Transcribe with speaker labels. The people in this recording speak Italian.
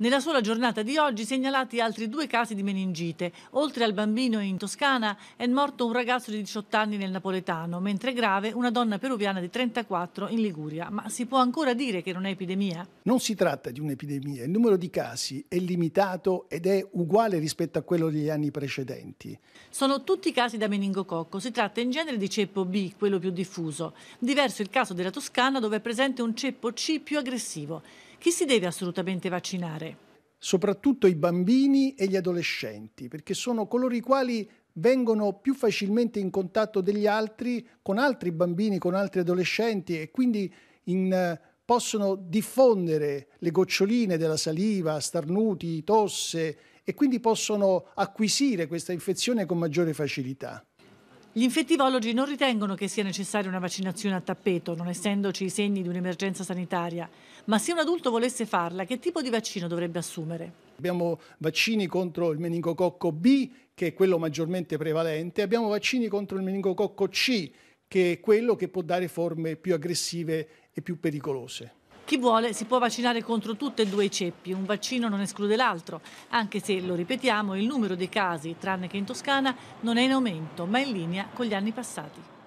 Speaker 1: Nella sola giornata di oggi segnalati altri due casi di meningite. Oltre al bambino in Toscana è morto un ragazzo di 18 anni nel napoletano, mentre grave una donna peruviana di 34 in Liguria. Ma si può ancora dire che non è epidemia?
Speaker 2: Non si tratta di un'epidemia. Il numero di casi è limitato ed è uguale rispetto a quello degli anni precedenti.
Speaker 1: Sono tutti casi da meningococco. Si tratta in genere di ceppo B, quello più diffuso. Diverso il caso della Toscana dove è presente un ceppo C più aggressivo chi si deve assolutamente vaccinare?
Speaker 2: Soprattutto i bambini e gli adolescenti, perché sono coloro i quali vengono più facilmente in contatto degli altri con altri bambini, con altri adolescenti e quindi in, possono diffondere le goccioline della saliva, starnuti, tosse e quindi possono acquisire questa infezione con maggiore facilità.
Speaker 1: Gli infettivologi non ritengono che sia necessaria una vaccinazione a tappeto, non essendoci i segni di un'emergenza sanitaria, ma se un adulto volesse farla, che tipo di vaccino dovrebbe assumere?
Speaker 2: Abbiamo vaccini contro il meningococco B, che è quello maggiormente prevalente, abbiamo vaccini contro il meningococco C, che è quello che può dare forme più aggressive e più pericolose.
Speaker 1: Chi vuole si può vaccinare contro tutte e due i ceppi, un vaccino non esclude l'altro, anche se, lo ripetiamo, il numero dei casi, tranne che in Toscana, non è in aumento, ma in linea con gli anni passati.